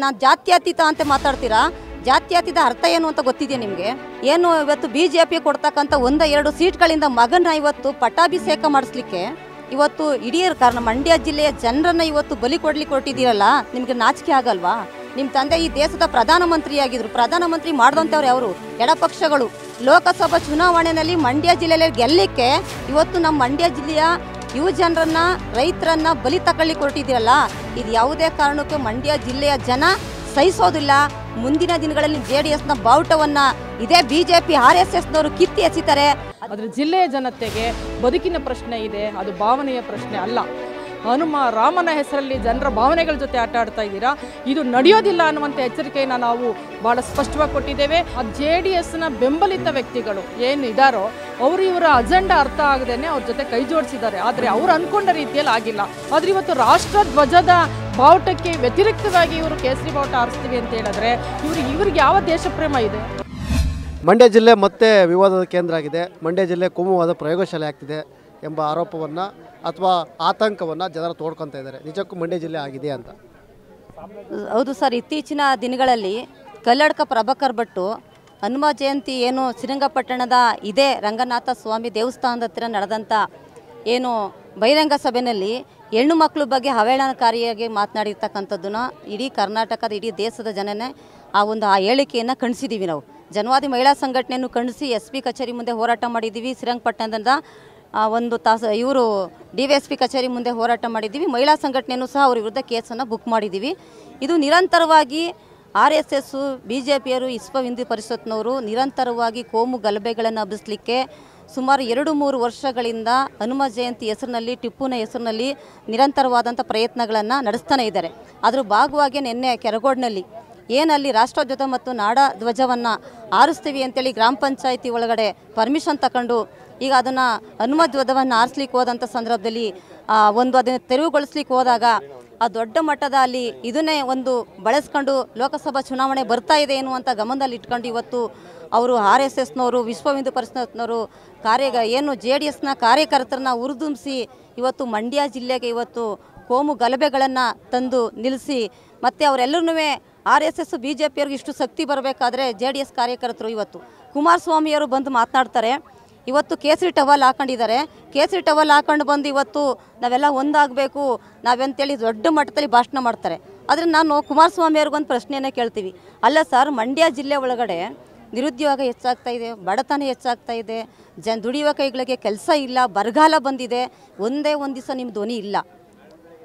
ನಾನು ಜಾತ್ಯತೀತ ಅಂತ ಮಾತಾಡ್ತೀರಾ ಜಾತ್ಯತೀತ ಅರ್ಥ ಏನು ಅಂತ ಗೊತ್ತಿದೆ ನಿಮಗೆ ಏನು ಇವತ್ತು ಬಿ ಜೆ ಪಿ ಕೊಡ್ತಕ್ಕಂಥ ಒಂದು ಎರಡು ಸೀಟ್ಗಳಿಂದ ಮಗನ ಇವತ್ತು ಪಟ್ಟಾಭಿಷೇಕ ಮಾಡಿಸ್ಲಿಕ್ಕೆ ಇವತ್ತು ಇಡೀ ಕಾರಣ ಮಂಡ್ಯ ಜಿಲ್ಲೆಯ ಜನರನ್ನು ಇವತ್ತು ಬಲಿ ಕೊಡ್ಲಿಕ್ಕೆ ಕೊಟ್ಟಿದ್ದೀರಲ್ಲ ನಿಮಗೆ ನಾಚಿಕೆ ಆಗಲ್ವಾ ನಿಮ್ಮ ತಂದೆ ಈ ದೇಶದ ಪ್ರಧಾನಮಂತ್ರಿಯಾಗಿದ್ದರು ಪ್ರಧಾನಮಂತ್ರಿ ಮಾಡಿದಂಥವ್ರು ಅವರು ಎಡಪಕ್ಷಗಳು ಲೋಕಸಭಾ ಚುನಾವಣೆಯಲ್ಲಿ ಮಂಡ್ಯ ಜಿಲ್ಲೆಯಲ್ಲಿ ಗೆಲ್ಲಲಿಕ್ಕೆ ಇವತ್ತು ನಮ್ಮ ಮಂಡ್ಯ ಜಿಲ್ಲೆಯ ಯುವ ಜನರನ್ನ ರೈತರನ್ನ ಬಲಿ ತಕೊಳ್ಳಿ ಹೊರಟಿದ್ದೀರಲ್ಲ ಇದು ಯಾವುದೇ ಕಾರಣಕ್ಕೂ ಮಂಡ್ಯ ಜಿಲ್ಲೆಯ ಜನ ಸಹಿಸೋದಿಲ್ಲ ಮುಂದಿನ ದಿನಗಳಲ್ಲಿ ಜೆ ಡಿ ಎಸ್ನ ಬಾವುಟವನ್ನು ಇದೇ B J P R S ಎಸ್ನವರು ಕಿತ್ತಿ ಎಸಿತಾರೆ ಅದರ ಜಿಲ್ಲೆಯ ಜನತೆಗೆ ಬದುಕಿನ ಪ್ರಶ್ನೆ ಇದೆ ಅದು ಭಾವನೆಯ ಪ್ರಶ್ನೆ ಅಲ್ಲ ಹನುಮ ರಾಮನ ಹೆಸರಲ್ಲಿ ಜನರ ಭಾವನೆಗಳ ಜೊತೆ ಆಟ ಆಡ್ತಾ ಇದ್ದೀರಾ ಇದು ನಡೆಯೋದಿಲ್ಲ ಅನ್ನುವಂಥ ಎಚ್ಚರಿಕೆಯನ್ನು ನಾವು ಭಾಳ ಸ್ಪಷ್ಟವಾಗಿ ಕೊಟ್ಟಿದ್ದೇವೆ ಆ ಜೆ ಡಿ ಎಸ್ನ ಬೆಂಬಲಿತ ವ್ಯಕ್ತಿಗಳು ಏನು ಇದ್ದಾರೋ ಅವರು ಇವರ ಅಜೆಂಡಾ ಅರ್ಥ ಆಗದೇನೆ ಅವ್ರ ಜೊತೆ ಕೈ ಜೋಡಿಸಿದ್ದಾರೆ ಆದರೆ ಅವರು ಅಂದ್ಕೊಂಡ ರೀತಿಯಲ್ಲಿ ಆಗಿಲ್ಲ ಆದರೆ ಇವತ್ತು ರಾಷ್ಟ್ರ ಧ್ವಜದ ಬಾವುಟಕ್ಕೆ ವ್ಯತಿರಿಕ್ತವಾಗಿ ಇವರು ಕೇಸರಿ ಬಾವುಟ ಆರಿಸ್ತೀವಿ ಅಂತ ಹೇಳಿದ್ರೆ ಇವ್ರಿಗೆ ಇವ್ರಿಗೆ ಯಾವ ದೇಶ ಪ್ರೇಮ ಇದೆ ಮಂಡ್ಯ ಜಿಲ್ಲೆ ಮತ್ತೆ ವಿವಾದದ ಕೇಂದ್ರ ಆಗಿದೆ ಮಂಡ್ಯ ಜಿಲ್ಲೆ ಕೋಮುವಾದ ಪ್ರಯೋಗಶಾಲೆ ಆಗ್ತಿದೆ ಎಂಬ ಆರೋಪವನ್ನು ಅಥವಾ ಆತಂಕವನ್ನು ಜನರು ತೋಡ್ಕೊತ ಇದ್ದಾರೆ ನಿಜಕ್ಕೂ ಮಂಡ್ಯ ಜಿಲ್ಲೆ ಆಗಿದೆ ಅಂತ ಹೌದು ಸರ್ ಇತ್ತೀಚಿನ ದಿನಗಳಲ್ಲಿ ಕಲ್ಲಡ್ಕ ಪ್ರಭಾಕರ್ ಭಟ್ಟು ಹನುಮ ಜಯಂತಿ ಏನು ಶ್ರೀರಂಗಪಟ್ಟಣದ ಇದೇ ರಂಗನಾಥ ಸ್ವಾಮಿ ದೇವಸ್ಥಾನದ ಹತ್ತಿರ ನಡೆದಂಥ ಏನು ಬಹಿರಂಗ ಸಭೆಯಲ್ಲಿ ಹೆಣ್ಣು ಮಕ್ಕಳ ಬಗ್ಗೆ ಹವೇಳನಕಾರಿಯಾಗಿ ಮಾತನಾಡಿರ್ತಕ್ಕಂಥದ್ದನ್ನ ಇಡೀ ಕರ್ನಾಟಕದ ಇಡೀ ದೇಶದ ಜನನೇ ಆ ಒಂದು ಆ ಹೇಳಿಕೆಯನ್ನು ಕಣಿಸಿದ್ದೀವಿ ನಾವು ಜನವಾದಿ ಮಹಿಳಾ ಸಂಘಟನೆಯನ್ನು ಕಣಿಸಿ ಎಸ್ ಪಿ ಕಚೇರಿ ಮುಂದೆ ಹೋರಾಟ ಮಾಡಿದ್ದೀವಿ ಶ್ರೀರಂಗಪಟ್ಟಣದ ಒಂದು ತಾಸು ಇವರು ಡಿ ವಿ ಎಸ್ ಪಿ ಕಚೇರಿ ಮುಂದೆ ಹೋರಾಟ ಮಾಡಿದ್ದೀವಿ ಮಹಿಳಾ ಸಂಘಟನೆಯೂ ಸಹ ಅವ್ರ ವಿರುದ್ಧ ಕೇಸನ್ನು ಬುಕ್ ಮಾಡಿದ್ದೀವಿ ಇದು ನಿರಂತರವಾಗಿ R S S B J ಪಿಯರು ಇಸ್ಪ ಹಿಂದೂ ಪರಿಷತ್ನವರು ನಿರಂತರವಾಗಿ ಕೋಮು ಗಲಭೆಗಳನ್ನು ಹಬ್ಬಿಸಲಿಕ್ಕೆ ಸುಮಾರು ಎರಡು ಮೂರು ವರ್ಷಗಳಿಂದ ಹನುಮ ಜಯಂತಿ ಹೆಸರಿನಲ್ಲಿ ಟಿಪ್ಪುನ ಹೆಸರಿನಲ್ಲಿ ನಿರಂತರವಾದಂಥ ಪ್ರಯತ್ನಗಳನ್ನು ನಡೆಸ್ತಾನೆ ಇದ್ದಾರೆ ಅದರ ಭಾಗವಾಗಿ ನಿನ್ನೆ ಕೆರಗೋಡ್ನಲ್ಲಿ ಏನಲ್ಲಿ ರಾಷ್ಟ್ರಧ್ವಜ ಮತ್ತು ನಾಡ ಧ್ವಜವನ್ನು ಆರಿಸ್ತೀವಿ ಅಂತೇಳಿ ಗ್ರಾಮ ಪಂಚಾಯಿತಿ ಒಳಗಡೆ ಪರ್ಮಿಷನ್ ತಗೊಂಡು ಈಗ ಅದನ್ನು ಹನುಮ ಧ್ವಜವನ್ನು ಆರಿಸ್ಲಿಕ್ಕೆ ಹೋದಂಥ ಸಂದರ್ಭದಲ್ಲಿ ಒಂದು ಅದನ್ನು ತೆರವುಗೊಳಿಸ್ಲಿಕ್ಕೆ ಹೋದಾಗ ಆ ದೊಡ್ಡ ಮಟ್ಟದ ಅಲ್ಲಿ ಇದನ್ನೇ ಒಂದು ಬಳಸ್ಕೊಂಡು ಲೋಕಸಭಾ ಚುನಾವಣೆ ಬರ್ತಾ ಇದೆ ಏನು ಅಂತ ಗಮನದಲ್ಲಿ ಇಟ್ಕೊಂಡು ಇವತ್ತು ಅವರು ಆರ್ ಎಸ್ ಎಸ್ನವರು ವಿಶ್ವ ಹಿಂದೂ ಪರಿಷತ್ನವರು ಕಾರ್ಯ ಏನು ಜೆ ಡಿ ಎಸ್ನ ಕಾರ್ಯಕರ್ತರನ್ನ ಹುರಿದುಂಬಿಸಿ ಇವತ್ತು ಮಂಡ್ಯ ಜಿಲ್ಲೆಗೆ ಇವತ್ತು ಕೋಮು ಗಲಭೆಗಳನ್ನು ತಂದು ನಿಲ್ಲಿಸಿ ಮತ್ತು ಅವರೆಲ್ಲರೂ R S S B J ಪಿಯವ್ರಿಗೆ ಇಷ್ಟು ಶಕ್ತಿ ಬರಬೇಕಾದ್ರೆ ಜೆ ಡಿ ಎಸ್ ಕಾರ್ಯಕರ್ತರು ಇವತ್ತು ಕುಮಾರಸ್ವಾಮಿಯವರು ಬಂದು ಮಾತನಾಡ್ತಾರೆ ಇವತ್ತು ಕೇಸರಿ ಟವಲ್ ಹಾಕೊಂಡಿದ್ದಾರೆ ಕೇಸರಿ ಟವಲ್ ಹಾಕೊಂಡು ಬಂದು ಇವತ್ತು ನಾವೆಲ್ಲ ಒಂದಾಗಬೇಕು ನಾವೆಂಥೇಳಿ ದೊಡ್ಡ ಮಟ್ಟದಲ್ಲಿ ಭಾಷಣ ಮಾಡ್ತಾರೆ ಆದರೆ ನಾನು ಕುಮಾರಸ್ವಾಮಿಯವ್ರಿಗೊಂದು ಪ್ರಶ್ನೆಯನ್ನು ಕೇಳ್ತೀವಿ ಅಲ್ಲ ಸರ್ ಮಂಡ್ಯ ಜಿಲ್ಲೆ ಒಳಗಡೆ ನಿರುದ್ಯೋಗ ಹೆಚ್ಚಾಗ್ತಾ ಇದೆ ಬಡತನ ಹೆಚ್ಚಾಗ್ತಾ ಇದೆ ಜನ ದುಡಿಯುವ ಕೈಗಳಿಗೆ ಕೆಲಸ ಇಲ್ಲ ಬರಗಾಲ ಬಂದಿದೆ ಒಂದೇ ಒಂದು ದಿವಸ ನಿಮ್ಮ ಧ್ವನಿ ಇಲ್ಲ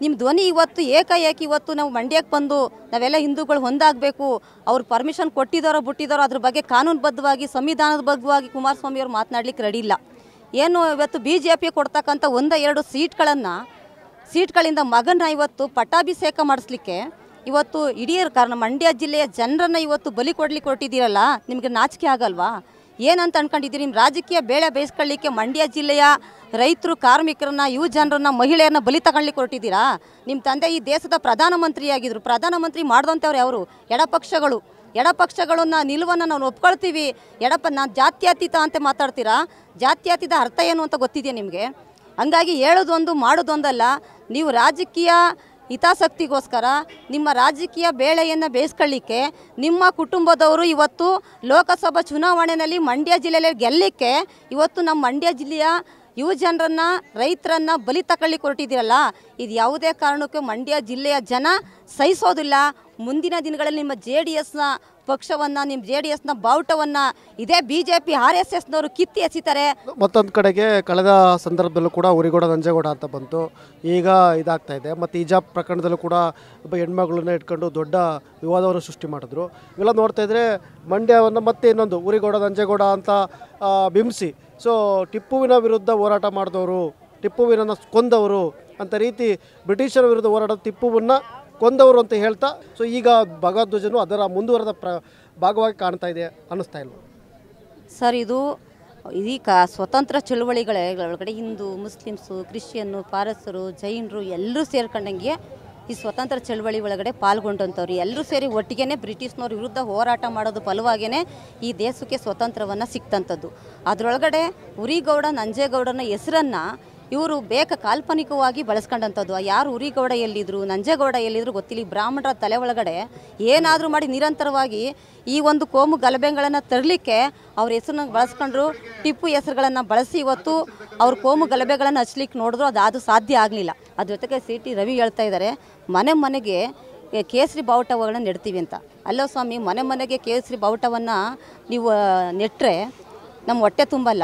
ನಿಮ್ಮ ಧ್ವನಿ ಇವತ್ತು ಏಕಾಏಕಿ ಇವತ್ತು ನಾವು ಮಂಡ್ಯಕ್ಕೆ ಬಂದು ನಾವೆಲ್ಲ ಹಿಂದೂಗಳು ಒಂದಾಗಬೇಕು ಅವ್ರು ಪರ್ಮಿಷನ್ ಕೊಟ್ಟಿದ್ದಾರೋ ಬಿಟ್ಟಿದ್ದಾರೋ ಅದ್ರ ಬಗ್ಗೆ ಕಾನೂನುಬದ್ಧವಾಗಿ ಸಂವಿಧಾನದ ಬದ್ಧವಾಗಿ ಕುಮಾರಸ್ವಾಮಿ ಅವರು ಮಾತನಾಡ್ಲಿಕ್ಕೆ ರೆಡಿ ಇಲ್ಲ ಏನು ಇವತ್ತು ಬಿ ಜೆ ಪಿ ಕೊಡ್ತಕ್ಕಂಥ ಒಂದು ಎರಡು ಸೀಟ್ಗಳನ್ನು ಸೀಟ್ಗಳಿಂದ ಮಗನ ಇವತ್ತು ಪಟ್ಟಾಭಿಷೇಕ ಮಾಡಿಸ್ಲಿಕ್ಕೆ ಇವತ್ತು ಇಡೀ ಕಾರಣ ಮಂಡ್ಯ ಜಿಲ್ಲೆಯ ಜನರನ್ನು ಇವತ್ತು ಬಲಿ ಕೊಡಲಿಕ್ಕೆ ಕೊಟ್ಟಿದ್ದೀರಲ್ಲ ನಿಮಗೆ ನಾಚಿಕೆ ಆಗಲ್ವಾ ಏನಂತ ಅನ್ಕೊಂಡಿದ್ದೀರಿ ನಿಮ್ಮ ರಾಜಕೀಯ ಬೇಳೆ ಬೇಯಿಸ್ಕೊಳ್ಳಿಕ್ಕೆ ಮಂಡ್ಯ ಜಿಲ್ಲೆಯ ರೈತರು ಕಾರ್ಮಿಕರನ್ನ ಯುವ ಜನರನ್ನ ಮಹಿಳೆಯರನ್ನ ಬಲಿ ತಗೊಳ್ಲಿಕ್ಕೆ ಹೊರಟಿದ್ದೀರಾ ನಿಮ್ಮ ತಂದೆ ಈ ದೇಶದ ಪ್ರಧಾನಮಂತ್ರಿಯಾಗಿದ್ದರು ಪ್ರಧಾನಮಂತ್ರಿ ಮಾಡಿದಂಥವ್ರು ಯಾರು ಎಡಪಕ್ಷಗಳು ಎಡಪಕ್ಷಗಳನ್ನ ನಿಲುವನ್ನು ನಾವು ಒಪ್ಕೊಳ್ತೀವಿ ಎಡಪ ನಾನು ಜಾತ್ಯತೀತ ಅಂತ ಮಾತಾಡ್ತೀರಾ ಜಾತ್ಯತೀತ ಅರ್ಥ ಏನು ಅಂತ ಗೊತ್ತಿದೆಯಾ ನಿಮಗೆ ಹಂಗಾಗಿ ಹೇಳೋದೊಂದು ಮಾಡೋದೊಂದಲ್ಲ ನೀವು ರಾಜಕೀಯ ಹಿತಾಸಕ್ತಿಗೋಸ್ಕರ ನಿಮ್ಮ ರಾಜಕೀಯ ಬೇಳೆಯನ್ನು ಬೇಯಿಸ್ಕೊಳ್ಳಿಕ್ಕೆ ನಿಮ್ಮ ಕುಟುಂಬದವರು ಇವತ್ತು ಲೋಕಸಭಾ ಚುನಾವಣೆಯಲ್ಲಿ ಮಂಡ್ಯ ಜಿಲ್ಲೆಯಲ್ಲಿ ಗೆಲ್ಲಲಿಕ್ಕೆ ಇವತ್ತು ನಮ್ಮ ಮಂಡ್ಯ ಜಿಲ್ಲೆಯ ಯುವ ಜನರನ್ನು ರೈತರನ್ನು ಬಲಿ ತಕೊಳ್ಳಿ ಹೊರಟಿದ್ದೀರಲ್ಲ ಇದು ಯಾವುದೇ ಕಾರಣಕ್ಕೂ ಮಂಡ್ಯ ಜಿಲ್ಲೆಯ ಜನ ಸಹಿಸೋದಿಲ್ಲ ಮುಂದಿನ ದಿನಗಳಲ್ಲಿ ನಿಮ್ಮ ಜೆ ಡಿ ಎಸ್ನ ಪಕ್ಷವನ್ನು ನಿಮ್ಮ ಜೆ ಡಿ ಎಸ್ನ ಬಾವುಟವನ್ನು ಇದೇ B J P R S ಎಸ್ನವರು ಕಿತ್ತಿ ಎಸಿತಾರೆ ಮತ್ತೊಂದು ಕಡೆಗೆ ಕಳೆದ ಸಂದರ್ಭದಲ್ಲೂ ಕೂಡ ಉರಿಗೋಡ ನಂಜೇಗೌಡ ಅಂತ ಬಂತು ಈಗ ಇದಾಗ್ತಾ ಇದೆ ಮತ್ತು ಈಜಾ ಪ್ರಕರಣದಲ್ಲೂ ಕೂಡ ಒಬ್ಬ ಹೆಣ್ಮಗಳನ್ನ ಇಟ್ಕೊಂಡು ದೊಡ್ಡ ವಿವಾದವನ್ನು ಸೃಷ್ಟಿ ಮಾಡಿದ್ರು ಇವೆಲ್ಲ ನೋಡ್ತಾ ಇದ್ರೆ ಮಂಡ್ಯವನ್ನು ಮತ್ತೆ ಇನ್ನೊಂದು ಉರಿಗೋಡ ನಂಜೇಗೌಡ ಅಂತ ಬಿಂಬಿಸಿ ಸೊ ಟಿಪ್ಪುವಿನ ವಿರುದ್ಧ ಹೋರಾಟ ಮಾಡಿದವರು ಟಿಪ್ಪುವಿನ ಕೊಂದವರು ಅಂತ ರೀತಿ ಬ್ರಿಟಿಷರ ವಿರುದ್ಧ ಹೋರಾಡೋ ಟಿಪ್ಪುವನ್ನು ಕೊಂದವರು ಅಂತ ಹೇಳ್ತಾ ಸೊ ಈಗ ಭಗವದ್ವಜನು ಅದರ ಮುಂದುವರೆದ ಪ್ರ ಭಾಗವಾಗಿ ಕಾಣ್ತಾ ಇದೆ ಅನ್ನಿಸ್ತಾ ಇಲ್ಲ ಸರ್ ಇದು ಈ ಸ್ವತಂತ್ರ ಚಳುವಳಿಗಳ ಒಳಗಡೆ ಹಿಂದೂ ಮುಸ್ಲಿಮ್ಸು ಕ್ರಿಶ್ಚಿಯನ್ನು ಪಾರಸರು ಜೈನರು ಎಲ್ಲರೂ ಸೇರ್ಕೊಂಡಂಗೆ ಈ ಸ್ವತಂತ್ರ ಚಳುವಳಿ ಒಳಗಡೆ ಪಾಲ್ಗೊಂಡಂಥವ್ರು ಎಲ್ಲರೂ ಸೇರಿ ಒಟ್ಟಿಗೆ ಬ್ರಿಟಿಷ್ನವ್ರ ವಿರುದ್ಧ ಹೋರಾಟ ಮಾಡೋದು ಫಲವಾಗೇ ಈ ದೇಶಕ್ಕೆ ಸ್ವತಂತ್ರವನ್ನು ಸಿಕ್ತಂಥದ್ದು ಅದರೊಳಗಡೆ ಉರಿಗೌಡ ನಂಜೇಗೌಡನ ಹೆಸರನ್ನು ಇವರು ಬೇಕ ಕಾಲ್ಪನಿಕವಾಗಿ ಬಳಸ್ಕೊಂಡಂಥದ್ದು ಯಾರು ಉರಿಗೌಡ ಎಲ್ಲಿದ್ರು ನಂಜೇಗೌಡ ಎಲ್ಲಿದ್ರು ಗೊತ್ತಿಲ್ಲ ಬ್ರಾಹ್ಮಣರ ತಲೆ ಒಳಗಡೆ ಏನಾದರೂ ಮಾಡಿ ನಿರಂತರವಾಗಿ ಈ ಒಂದು ಕೋಮು ಗಲಭೆಗಳನ್ನು ತರಲಿಕ್ಕೆ ಅವ್ರ ಹೆಸರನ್ನ ಬಳಸ್ಕೊಂಡ್ರು ಟಿಪ್ಪು ಹೆಸರುಗಳನ್ನು ಬಳಸಿ ಇವತ್ತು ಅವ್ರ ಕೋಮು ಗಲಭೆಗಳನ್ನು ಹಚ್ಲಿಕ್ಕೆ ನೋಡಿದ್ರು ಅದು ಅದು ಸಾಧ್ಯ ಆಗಲಿಲ್ಲ ಅದ್ರ ಜೊತೆಗೆ ಸಿ ಟಿ ರವಿ ಹೇಳ್ತಾ ಇದ್ದಾರೆ ಮನೆ ಮನೆಗೆ ಕೇಸರಿ ಬಾವುಟಗಳನ್ನು ನೆಡ್ತೀವಿ ಅಂತ ಅಲ್ಲೋ ಸ್ವಾಮಿ ಮನೆ ಮನೆಗೆ ಕೇಸರಿ ಬಾವುಟವನ್ನು ನೀವು ನೆಟ್ಟರೆ ನಮ್ಮ ಹೊಟ್ಟೆ ತುಂಬಲ್ಲ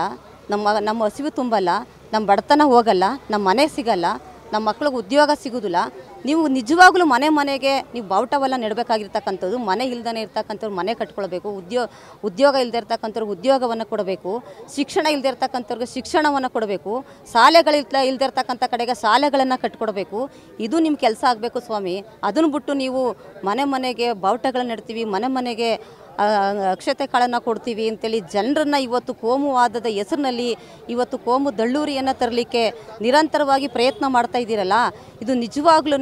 ನಮ್ಮ ನಮ್ಮ ಹಸಿವು ತುಂಬಲ್ಲ ನಮ್ಮ ಬಡತನ ಹೋಗಲ್ಲ ನಮ್ಮ ಮನೆ ಸಿಗಲ್ಲ ನಮ್ಮ ಮಕ್ಳಿಗೆ ಉದ್ಯೋಗ ಸಿಗೋದಿಲ್ಲ ನೀವು ನಿಜವಾಗ್ಲೂ ಮನೆ ಮನೆಗೆ ನೀವು ಬಾವುಟವೆಲ್ಲ ನೆಡಬೇಕಾಗಿರ್ತಕ್ಕಂಥದ್ದು ಮನೆ ಇಲ್ದೇ ಇರ್ತಕ್ಕಂಥವ್ರು ಮನೆ ಕಟ್ಕೊಳ್ಬೇಕು ಉದ್ಯೋಗ ಉದ್ಯೋಗ ಇಲ್ಲದೆ ಇರ್ತಕ್ಕಂಥವ್ರಿಗೆ ಉದ್ಯೋಗವನ್ನು ಕೊಡಬೇಕು ಶಿಕ್ಷಣ ಇಲ್ಲದೇ ಇರ್ತಕ್ಕಂಥವ್ರಿಗೆ ಶಿಕ್ಷಣವನ್ನು ಕೊಡಬೇಕು ಶಾಲೆಗಳಿಲ್ಲ ಇಲ್ಲದೆ ಇರ್ತಕ್ಕಂಥ ಕಡೆಗೆ ಶಾಲೆಗಳನ್ನು ಕಟ್ಕೊಡ್ಬೇಕು ಇದು ನಿಮ್ಮ ಕೆಲಸ ಆಗಬೇಕು ಸ್ವಾಮಿ ಅದನ್ನು ಬಿಟ್ಟು ನೀವು ಮನೆ ಮನೆಗೆ ಬಾವುಟಗಳನ್ನ ನೆಡ್ತೀವಿ ಮನೆ ಮನೆಗೆ ಅಕ್ಷತೆ ಕಾಳನ್ನು ಕೊಡ್ತೀವಿ ಅಂತೇಳಿ ಜನರನ್ನು ಇವತ್ತು ಕೋಮುವಾದದ ಹೆಸರಿನಲ್ಲಿ ಇವತ್ತು ಕೋಮು ದಳ್ಳೂರಿಯನ್ನು ತರಲಿಕ್ಕೆ ನಿರಂತರವಾಗಿ ಪ್ರಯತ್ನ ಮಾಡ್ತಾ ಇದ್ದೀರಲ್ಲ ಇದು ನಿಜವಾಗ್ಲೂ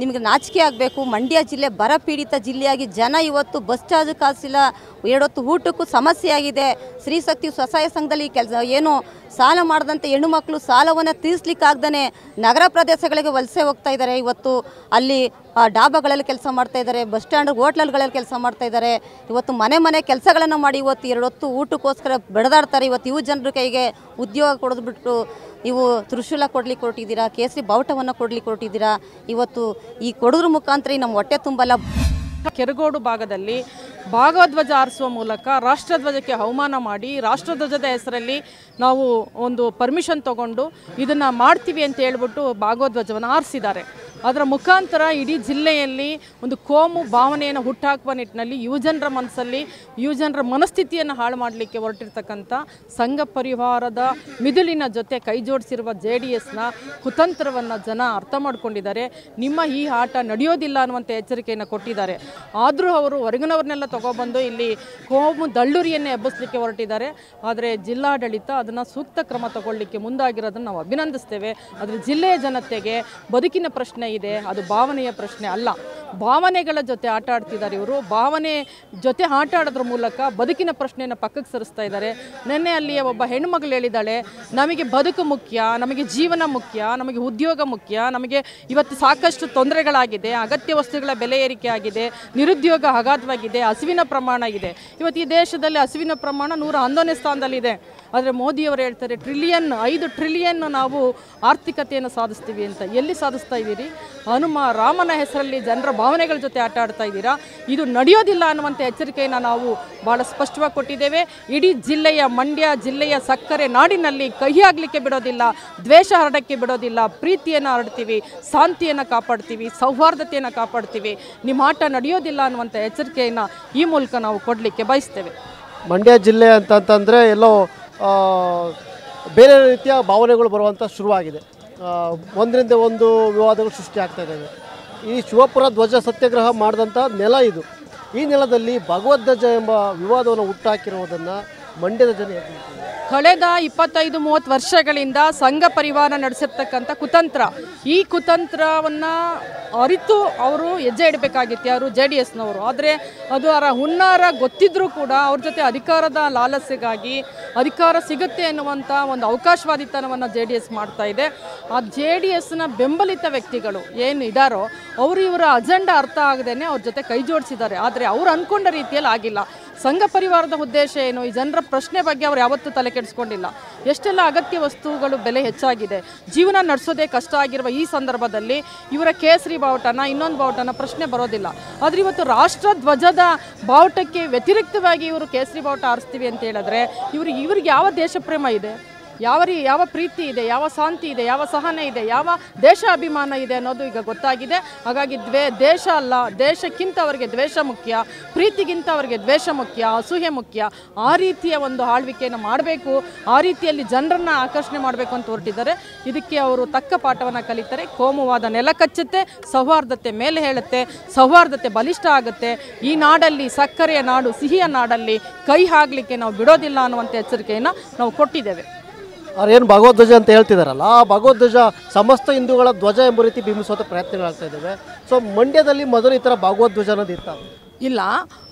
ನಿಮಗೆ ನಾಚಿಕೆ ಆಗಬೇಕು ಮಂಡ್ಯ ಜಿಲ್ಲೆ ಬರಪೀಡಿತ ಜಿಲ್ಲೆಯಾಗಿ ಜನ ಇವತ್ತು ಬಸ್ ಚಾರ್ಜ್ ಕಾಸಿಲ್ಲ ಎರಡೊತ್ತು ಊಟಕ್ಕೂ ಸಮಸ್ಯೆ ಆಗಿದೆ ಸ್ತ್ರೀಶಕ್ತಿ ಸ್ವಸಹಾಯ ಸಂಘದಲ್ಲಿ ಕೆಲಸ ಏನು ಸಾಲ ಮಾಡಿದಂಥ ಹೆಣ್ಣು ಮಕ್ಕಳು ಸಾಲವನ್ನು ತೀರಿಸ್ಲಿಕ್ಕಾಗ್ದೇ ನಗರ ಪ್ರದೇಶಗಳಿಗೆ ವಲಸೆ ಹೋಗ್ತಾ ಇದ್ದಾರೆ ಇವತ್ತು ಅಲ್ಲಿ ಡಾಬಾಗಳಲ್ಲಿ ಕೆಲಸ ಮಾಡ್ತಾ ಇದ್ದಾರೆ ಬಸ್ ಸ್ಟ್ಯಾಂಡ್ ಹೋಟ್ಲಲ್ಗಳಲ್ಲಿ ಕೆಲಸ ಮಾಡ್ತಾ ಇದ್ದಾರೆ ಇವತ್ತು ಮನೆ ಮನೆ ಕೆಲಸಗಳನ್ನು ಮಾಡಿ ಇವತ್ತು ಎರಡೊತ್ತು ಊಟಕ್ಕೋಸ್ಕರ ಬೆಳೆದಾಡ್ತಾರೆ ಇವತ್ತು ಯುವ ಜನರ ಕೈಗೆ ಉದ್ಯೋಗ ಕೊಡೋದ್ಬಿಟ್ಟು ಇವು ತ್ರಿಶೂಲ ಕೊಡ್ಲಿಕ್ಕೆ ಕೊಟ್ಟಿದ್ದೀರಾ ಕೇಸರಿ ಬಾವುಟವನ್ನು ಕೊಡ್ಲಿಕ್ಕೆ ಕೊಟ್ಟಿದ್ದೀರಾ ಇವತ್ತು ಈ ಕೊಡೋದ್ರ ಮುಖಾಂತರ ನಮ್ಮ ಹೊಟ್ಟೆ ತುಂಬಲ್ಲ ಕೆರಗೋಡು ಭಾಗದಲ್ಲಿ ಭಾಗವಧ್ವಜ ಆರಿಸುವ ಮೂಲಕ ರಾಷ್ಟ್ರಧ್ವಜಕ್ಕೆ ಅವಮಾನ ಮಾಡಿ ರಾಷ್ಟ್ರಧ್ವಜದ ಹೆಸರಲ್ಲಿ ನಾವು ಒಂದು ಪರ್ಮಿಷನ್ ತಗೊಂಡು ಇದನ್ನು ಮಾಡ್ತೀವಿ ಅಂತ ಹೇಳ್ಬಿಟ್ಟು ಭಾಗವಧ್ವಜವನ್ನು ಆರಿಸಿದ್ದಾರೆ ಅದರ ಮುಖಾಂತರ ಇಡೀ ಜಿಲ್ಲೆಯಲ್ಲಿ ಒಂದು ಕೋಮು ಭಾವನೆಯನ್ನು ಹುಟ್ಟಾಕುವ ನಿಟ್ಟಿನಲ್ಲಿ ಯುವಜನರ ಮನಸ್ಸಲ್ಲಿ ಯುವಜನರ ಮನಸ್ಥಿತಿಯನ್ನು ಹಾಳು ಮಾಡಲಿಕ್ಕೆ ಹೊರಟಿರ್ತಕ್ಕಂಥ ಸಂಘ ಪರಿವಾರದ ಮಿದುಲಿನ ಜೊತೆ ಕೈಜೋಡಿಸಿರುವ ಜೆ ಡಿ ಎಸ್ನ ಕುತಂತ್ರವನ್ನು ಜನ ಅರ್ಥ ಮಾಡಿಕೊಂಡಿದ್ದಾರೆ ನಿಮ್ಮ ಈ ಆಟ ನಡೆಯೋದಿಲ್ಲ ಅನ್ನುವಂಥ ಎಚ್ಚರಿಕೆಯನ್ನು ಕೊಟ್ಟಿದ್ದಾರೆ ಆದರೂ ಅವರು ಹೊರಗಿನವ್ರನ್ನೆಲ್ಲ ತಗೊಬಂದು ಇಲ್ಲಿ ಕೋಮು ದಳ್ಳೂರಿಯನ್ನೇ ಎಬ್ಬಿಸಲಿಕ್ಕೆ ಹೊರಟಿದ್ದಾರೆ ಆದರೆ ಜಿಲ್ಲಾಡಳಿತ ಅದನ್ನು ಸೂಕ್ತ ಕ್ರಮ ತಗೊಳ್ಳಿಕ್ಕೆ ಮುಂದಾಗಿರೋದನ್ನು ನಾವು ಅಭಿನಂದಿಸ್ತೇವೆ ಆದರೆ ಜಿಲ್ಲೆಯ ಜನತೆಗೆ ಬದುಕಿನ ಪ್ರಶ್ನೆ ಇದೆ ಅದು ಭಾವನೆಯ ಪ್ರಶ್ನೆ ಅಲ್ಲ ಭಾವನೆಗಳ ಜೊತೆ ಆಟ ಆಡ್ತಿದ್ದಾರೆ ಇವರು ಭಾವನೆ ಜೊತೆ ಆಟ ಆಡೋದ್ರ ಮೂಲಕ ಬದುಕಿನ ಪ್ರಶ್ನೆಯನ್ನು ಪಕ್ಕಕ್ಕೆ ಸರಿಸ್ತಾ ಇದ್ದಾರೆ ನಿನ್ನೆ ಅಲ್ಲಿಯ ಒಬ್ಬ ಹೆಣ್ಮಗಳು ಹೇಳಿದ್ದಾಳೆ ನಮಗೆ ಬದುಕು ಮುಖ್ಯ ನಮಗೆ ಜೀವನ ಮುಖ್ಯ ನಮಗೆ ಉದ್ಯೋಗ ಮುಖ್ಯ ನಮಗೆ ಇವತ್ತು ಸಾಕಷ್ಟು ತೊಂದರೆಗಳಾಗಿದೆ ಅಗತ್ಯ ವಸ್ತುಗಳ ಬೆಲೆ ಏರಿಕೆ ಆಗಿದೆ ನಿರುದ್ಯೋಗ ಅಗಾಧವಾಗಿದೆ ಹಸಿವಿನ ಪ್ರಮಾಣ ಇದೆ ಇವತ್ತು ಈ ದೇಶದಲ್ಲಿ ಹಸಿವಿನ ಪ್ರಮಾಣ ನೂರ ಹನ್ನೊಂದನೇ ಸ್ಥಾನದಲ್ಲಿದೆ ಆದರೆ ಮೋದಿಯವರು ಹೇಳ್ತಾರೆ ಟ್ರಿಲಿಯನ್ ಐದು ಟ್ರಿಲಿಯನ್ ನಾವು ಆರ್ಥಿಕತೆಯನ್ನು ಸಾಧಿಸ್ತೀವಿ ಅಂತ ಎಲ್ಲಿ ಸಾಧಿಸ್ತಾ ಇದ್ದೀರಿ ಹನುಮ ರಾಮನ ಹೆಸರಲ್ಲಿ ಜನರ ಭಾವನೆಗಳ ಜೊತೆ ಆಟ ಆಡ್ತಾ ಇದ್ದೀರಾ ಇದು ನಡೆಯೋದಿಲ್ಲ ಅನ್ನುವಂಥ ಎಚ್ಚರಿಕೆಯನ್ನು ನಾವು ಭಾಳ ಸ್ಪಷ್ಟವಾಗಿ ಕೊಟ್ಟಿದ್ದೇವೆ ಇಡೀ ಜಿಲ್ಲೆಯ ಮಂಡ್ಯ ಜಿಲ್ಲೆಯ ಸಕ್ಕರೆ ನಾಡಿನಲ್ಲಿ ಕಹಿ ಆಗಲಿಕ್ಕೆ ಬಿಡೋದಿಲ್ಲ ದ್ವೇಷ ಹರಡಕ್ಕೆ ಬಿಡೋದಿಲ್ಲ ಪ್ರೀತಿಯನ್ನು ಹರಡ್ತೀವಿ ಶಾಂತಿಯನ್ನು ಕಾಪಾಡ್ತೀವಿ ಸೌಹಾರ್ದತೆಯನ್ನು ಕಾಪಾಡ್ತೀವಿ ನಿಮ್ಮ ಆಟ ನಡೆಯೋದಿಲ್ಲ ಅನ್ನುವಂಥ ಎಚ್ಚರಿಕೆಯನ್ನು ಈ ಮೂಲಕ ನಾವು ಕೊಡಲಿಕ್ಕೆ ಬಯಸ್ತೇವೆ ಮಂಡ್ಯ ಜಿಲ್ಲೆ ಅಂತಂತಂದರೆ ಎಲ್ಲೋ ಬೇರೆ ರೀತಿಯ ಭಾವನೆಗಳು ಬರುವಂಥ ಶುರುವಾಗಿದೆ ಒಂದರಿಂದ ಒಂದು ವಿವಾದಗಳು ಸೃಷ್ಟಿಯಾಗ್ತಾ ಇದ್ದಾವೆ ಈ ಶಿವಪುರ ಧ್ವಜ ಸತ್ಯಾಗ್ರಹ ಮಾಡಿದಂಥ ನೆಲ ಇದು ಈ ನೆಲದಲ್ಲಿ ಭಗವದ್ವಜ ಎಂಬ ವಿವಾದವನ್ನು ಹುಟ್ಟಾಕಿರುವುದನ್ನು ಮಂಡ್ಯದ ಜನ ಕಳೆದ ಇಪ್ಪತ್ತೈದು ಮೂವತ್ತು ವರ್ಷಗಳಿಂದ ಸಂಘ ಪರಿವಾರ ನಡೆಸಿರ್ತಕ್ಕಂಥ ಕುತಂತ್ರ ಈ ಕುತಂತ್ರವನ್ನು ಅರಿತು ಅವರು ಹೆಜ್ಜೆ ಇಡಬೇಕಾಗಿತ್ತು ಯಾರು ಜೆ ಡಿ ಎಸ್ನವರು ಆದರೆ ಅದು ಅವರ ಹುನ್ನಾರ ಗೊತ್ತಿದ್ದರೂ ಕೂಡ ಅವ್ರ ಜೊತೆ ಅಧಿಕಾರದ ಲಾಲಸೆಗಾಗಿ ಅಧಿಕಾರ ಸಿಗುತ್ತೆ ಅನ್ನುವಂಥ ಒಂದು ಅವಕಾಶವಾದಿತನವನ್ನು ಜೆ ಡಿ ಎಸ್ ಮಾಡ್ತಾ ಇದೆ ಆ ಜೆ ಡಿ ಎಸ್ನ ಬೆಂಬಲಿತ ವ್ಯಕ್ತಿಗಳು ಏನು ಇದ್ದಾರೋ ಅವರು ಇವರ ಅಜೆಂಡಾ ಅರ್ಥ ಆಗದೇನೆ ಅವ್ರ ಜೊತೆ ಕೈ ಜೋಡಿಸಿದ್ದಾರೆ ಆದರೆ ಅವ್ರು ಅಂದ್ಕೊಂಡ ರೀತಿಯಲ್ಲಿ ಆಗಿಲ್ಲ ಸಂಘ ಪರಿವಾರದ ಉದ್ದೇಶ ಏನು ಈ ಜನರ ಪ್ರಶ್ನೆ ಬಗ್ಗೆ ಅವ್ರು ಯಾವತ್ತೂ ತಲೆ ಕೆಡಿಸ್ಕೊಂಡಿಲ್ಲ ಎಷ್ಟೆಲ್ಲ ಅಗತ್ಯ ವಸ್ತುಗಳು ಬೆಲೆ ಹೆಚ್ಚಾಗಿದೆ ಜೀವನ ನಡೆಸೋದೇ ಕಷ್ಟ ಆಗಿರುವ ಈ ಸಂದರ್ಭದಲ್ಲಿ ಇವರ ಕೇಸರಿ ಬಾವುಟನ ಇನ್ನೊಂದು ಬಾವುಟನ ಪ್ರಶ್ನೆ ಬರೋದಿಲ್ಲ ಆದರೆ ಇವತ್ತು ರಾಷ್ಟ್ರ ಧ್ವಜದ ಬಾವುಟಕ್ಕೆ ವ್ಯತಿರಿಕ್ತವಾಗಿ ಇವರು ಕೇಸರಿ ಬಾವುಟ ಆರಿಸ್ತೀವಿ ಅಂತ ಹೇಳಿದ್ರೆ ಇವ್ರಿಗೆ ಇವ್ರಿಗೆ ಯಾವ ದೇಶಪ್ರೇಮ ಇದೆ ಯಾವ ರೀ ಯಾವ ಪ್ರೀತಿ ಇದೆ ಯಾವ ಶಾಂತಿ ಇದೆ ಯಾವ ಸಹನೆ ಇದೆ ಯಾವ ದೇಶ ಅಭಿಮಾನ ಇದೆ ಅನ್ನೋದು ಈಗ ಗೊತ್ತಾಗಿದೆ ಹಾಗಾಗಿ ದ್ವೇ ದೇಶ ಅಲ್ಲ ದೇಶಕ್ಕಿಂತ ಅವರಿಗೆ ದ್ವೇಷ ಮುಖ್ಯ ಪ್ರೀತಿಗಿಂತ ಅವರಿಗೆ ದ್ವೇಷ ಮುಖ್ಯ ಅಸೂಹೆ ಮುಖ್ಯ ಆ ರೀತಿಯ ಒಂದು ಆಳ್ವಿಕೆಯನ್ನು ಮಾಡಬೇಕು ಆ ರೀತಿಯಲ್ಲಿ ಜನರನ್ನು ಆಕರ್ಷಣೆ ಮಾಡಬೇಕು ಅಂತ ಹೊರಟಿದ್ದಾರೆ ಇದಕ್ಕೆ ಅವರು ತಕ್ಕ ಪಾಠವನ್ನು ಕಲಿತಾರೆ ಕೋಮುವಾದ ನೆಲ ಕಚ್ಚುತ್ತೆ ಸೌಹಾರ್ದತೆ ಮೇಲೆ ಹೇಳುತ್ತೆ ಸೌಹಾರ್ದತೆ ಬಲಿಷ್ಠ ಆಗುತ್ತೆ ಈ ನಾಡಲ್ಲಿ ಸಕ್ಕರೆಯ ನಾಡು ಸಿಹಿಯ ನಾಡಲ್ಲಿ ಕೈ ಆಗಲಿಕ್ಕೆ ನಾವು ಬಿಡೋದಿಲ್ಲ ಅನ್ನುವಂಥ ಎಚ್ಚರಿಕೆಯನ್ನು ನಾವು ಕೊಟ್ಟಿದ್ದೇವೆ ಅವ್ರೇನು ಭಗವದ್ವಜ ಅಂತ ಹೇಳ್ತಿದಾರಲ್ಲ ಆ ಭಗವದ್ವಜ ಸಮಸ್ತ ಹಿಂದೂಗಳ ಧ್ವಜ ಎಂಬ ರೀತಿ ಬಿಂಬಿಸುವಂಥ ಪ್ರಯತ್ನಗಳಾಗ್ತಾ ಇದ್ದಾವೆ ಸೊ ಮಂಡ್ಯದಲ್ಲಿ ಮೊದಲು ಈ ಥರ ಭಗವದ್ಧ್ವಜ ಅನ್ನೋದು ಇಲ್ಲ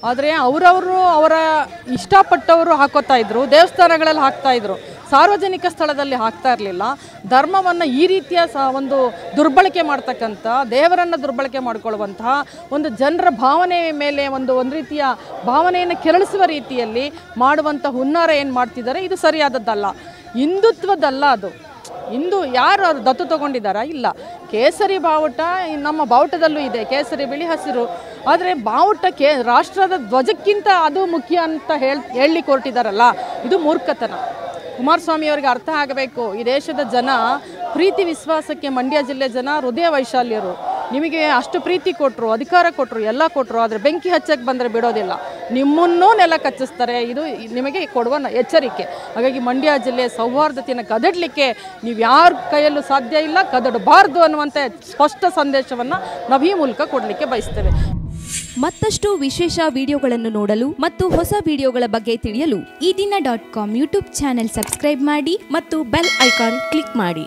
ಆದರೆ ಅವರವರು ಅವರ ಇಷ್ಟಪಟ್ಟವರು ಹಾಕೋತಾ ಇದ್ರು ದೇವಸ್ಥಾನಗಳಲ್ಲಿ ಹಾಕ್ತಾ ಇದ್ರು ಸಾರ್ವಜನಿಕ ಸ್ಥಳದಲ್ಲಿ ಹಾಕ್ತಾ ಇರಲಿಲ್ಲ ಧರ್ಮವನ್ನು ಈ ರೀತಿಯ ಸ ಒಂದು ದುರ್ಬಳಕೆ ಮಾಡ್ತಕ್ಕಂಥ ದೇವರನ್ನು ದುರ್ಬಳಕೆ ಮಾಡಿಕೊಳ್ಳುವಂತಹ ಒಂದು ಜನರ ಭಾವನೆ ಮೇಲೆ ಒಂದು ಒಂದು ರೀತಿಯ ಭಾವನೆಯನ್ನು ಕೆರಳಿಸುವ ರೀತಿಯಲ್ಲಿ ಮಾಡುವಂಥ ಹುನ್ನಾರ ಏನು ಮಾಡ್ತಿದ್ದಾರೆ ಇದು ಸರಿಯಾದದ್ದಲ್ಲ ಹಿಂದುತ್ವದಲ್ಲ ಅದು ಇಂದು ಯಾರು ಅವರು ದತ್ತು ತಗೊಂಡಿದ್ದಾರಾ ಇಲ್ಲ ಕೇಸರಿ ಬಾವುಟ ನಮ್ಮ ಬಾವುಟದಲ್ಲೂ ಇದೆ ಕೇಸರಿ ಬಿಳಿ ಹಸಿರು ಆದರೆ ಬಾವುಟ ಕೇ ರಾಷ್ಟ್ರದ ಧ್ವಜಕ್ಕಿಂತ ಅದು ಮುಖ್ಯ ಅಂತ ಹೇಳಿ ಹೇಳಲಿಕ್ಕೆ ಇದು ಮೂರ್ಖತನ ಅವರಿಗೆ ಅರ್ಥ ಆಗಬೇಕು ಈ ದೇಶದ ಜನ ಪ್ರೀತಿ ವಿಶ್ವಾಸಕ್ಕೆ ಮಂಡ್ಯ ಜಿಲ್ಲೆ ಜನ ಹೃದಯ ವೈಶಾಲ್ಯರು ನಿಮಗೆ ಅಷ್ಟು ಪ್ರೀತಿ ಕೊಟ್ಟರು ಅಧಿಕಾರ ಕೊಟ್ಟರು ಎಲ್ಲ ಕೊಟ್ಟರು ಆದರೆ ಬೆಂಕಿ ಹಚ್ಚಕ್ಕೆ ಬಂದರೆ ಬಿಡೋದಿಲ್ಲ ನಿಮ್ಮನ್ನೂ ನೆಲ ಕಚ್ಚಿಸ್ತಾರೆ ಇದು ನಿಮಗೆ ಕೊಡುವ ಎಚ್ಚರಿಕೆ ಹಾಗಾಗಿ ಮಂಡ್ಯ ಜಿಲ್ಲೆ ಸೌಹಾರ್ದತೆಯನ್ನು ಕದಡಲಿಕ್ಕೆ ನೀವು ಯಾರ ಕೈಯಲ್ಲೂ ಸಾಧ್ಯ ಇಲ್ಲ ಕದಡಬಾರ್ದು ಅನ್ನುವಂಥ ಸ್ಪಷ್ಟ ಸಂದೇಶವನ್ನು ನಾವು ಈ ಮೂಲಕ ಕೊಡಲಿಕ್ಕೆ ಬಯಸ್ತೇವೆ ಮತ್ತಷ್ಟು ವಿಶೇಷ ವಿಡಿಯೋಗಳನ್ನು ನೋಡಲು ಮತ್ತು ಹೊಸ ವಿಡಿಯೋಗಳ ಬಗ್ಗೆ ತಿಳಿಯಲು ಈ ದಿನ dot com YouTube channel subscribe ಮಾಡಿ ಮತ್ತು ಬೆಲ್ ಐಕಾನ್ ಕ್ಲಿಕ್ ಮಾಡಿ